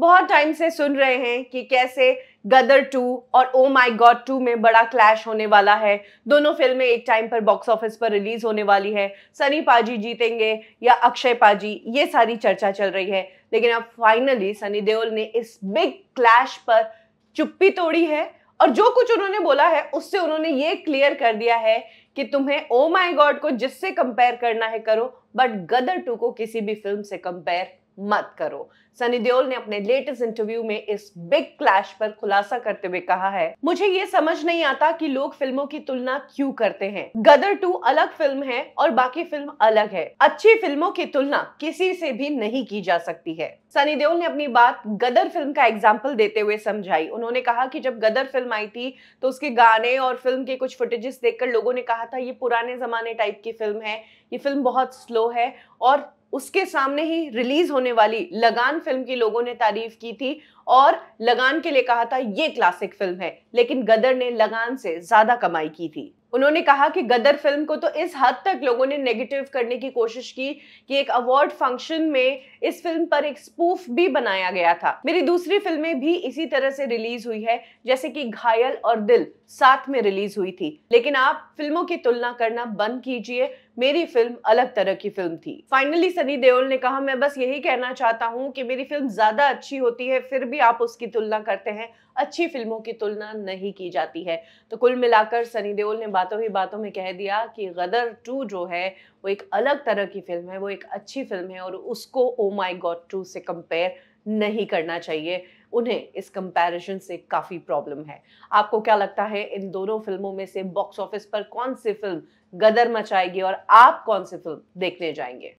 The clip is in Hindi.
बहुत टाइम से सुन रहे हैं कि कैसे गदर टू और ओ माई गॉड टू में बड़ा क्लैश होने वाला है दोनों फिल्में एक टाइम पर बॉक्स ऑफिस पर रिलीज होने वाली है सनी पाजी जीतेंगे या अक्षय पाजी ये सारी चर्चा चल रही है लेकिन अब फाइनली सनी देओल ने इस बिग क्लैश पर चुप्पी तोड़ी है और जो कुछ उन्होंने बोला है उससे उन्होंने ये क्लियर कर दिया है कि तुम्हें ओ माई गॉड को जिससे कंपेयर करना है करो बट गदर टू को किसी भी फिल्म से कंपेयर मत करो सनी देओल ने अपने लेटेस्ट इंटरव्यू में इस बिग क्लैश पर खुलासा करते हुए कहा है मुझे ये समझ नहीं आता कि लोग फिल्मों की तुलना क्यों करते हैं गदर टू अलग फिल्म है और बाकी फिल्म अलग है अच्छी फिल्मों की तुलना किसी से भी नहीं की जा सकती है सनी देओल ने अपनी बात गदर फिल्म का एग्जाम्पल देते हुए समझाई उन्होंने कहा कि जब गदर फिल्म आई थी तो उसके गाने और फिल्म के कुछ फुटेजेस देखकर लोगों ने कहा था ये पुराने ज़माने टाइप की फिल्म है ये फिल्म बहुत स्लो है और उसके सामने ही रिलीज होने वाली लगान फिल्म की लोगों ने तारीफ की थी और लगान के लिए कहा था ये क्लासिक फिल्म है लेकिन गदर ने लगान से ज़्यादा कमाई की थी उन्होंने कहा कि गदर फिल्म को तो इस हद तक लोगों ने नेगेटिव करने की कोशिश की कि एक अवार्ड फंक्शन में इस फिल्म पर एक स्पूफ भी बनाया गया था मेरी दूसरी फिल्में भी इसी तरह से रिलीज हुई है जैसे कि घायल और दिल साथ में रिलीज हुई थी लेकिन आप फिल्मों की तुलना करना बंद कीजिए मेरी फिल्म अलग तरह की फिल्म थी फाइनली सनी देओल ने कहा मैं बस यही कहना चाहता हूँ कि मेरी फिल्म ज्यादा अच्छी होती है फिर भी आप उसकी तुलना करते हैं अच्छी फिल्मों की तुलना नहीं की जाती है तो कुल मिलाकर सनी देओल ने बातों ही बातों में कह दिया कि गदर टू जो है वो एक अलग तरह की फिल्म है वो एक अच्छी फिल्म है और उसको ओ माई गॉड टू से कंपेयर नहीं करना चाहिए उन्हें इस कंपैरिजन से काफ़ी प्रॉब्लम है आपको क्या लगता है इन दोनों फिल्मों में से बॉक्स ऑफिस पर कौन सी फिल्म गदर मचाएगी और आप कौन सी फिल्म देखने जाएंगे